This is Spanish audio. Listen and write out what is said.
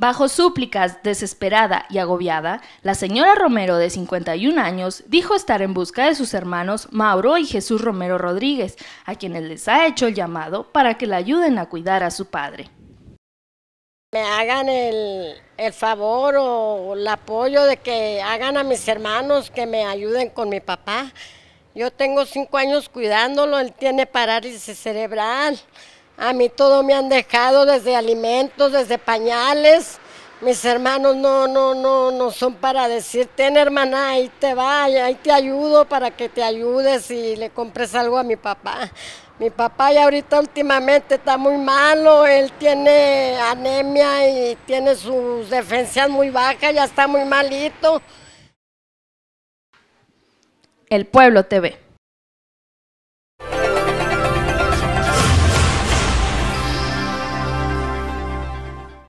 Bajo súplicas, desesperada y agobiada, la señora Romero, de 51 años, dijo estar en busca de sus hermanos Mauro y Jesús Romero Rodríguez, a quienes les ha hecho el llamado para que la ayuden a cuidar a su padre. Me hagan el, el favor o el apoyo de que hagan a mis hermanos que me ayuden con mi papá. Yo tengo cinco años cuidándolo, él tiene parálisis cerebral. A mí todo me han dejado, desde alimentos, desde pañales. Mis hermanos no, no, no, no son para decir, ten hermana, ahí te va, ahí te ayudo para que te ayudes y le compres algo a mi papá. Mi papá ya ahorita últimamente está muy malo, él tiene anemia y tiene sus defensas muy bajas, ya está muy malito. El pueblo te ve.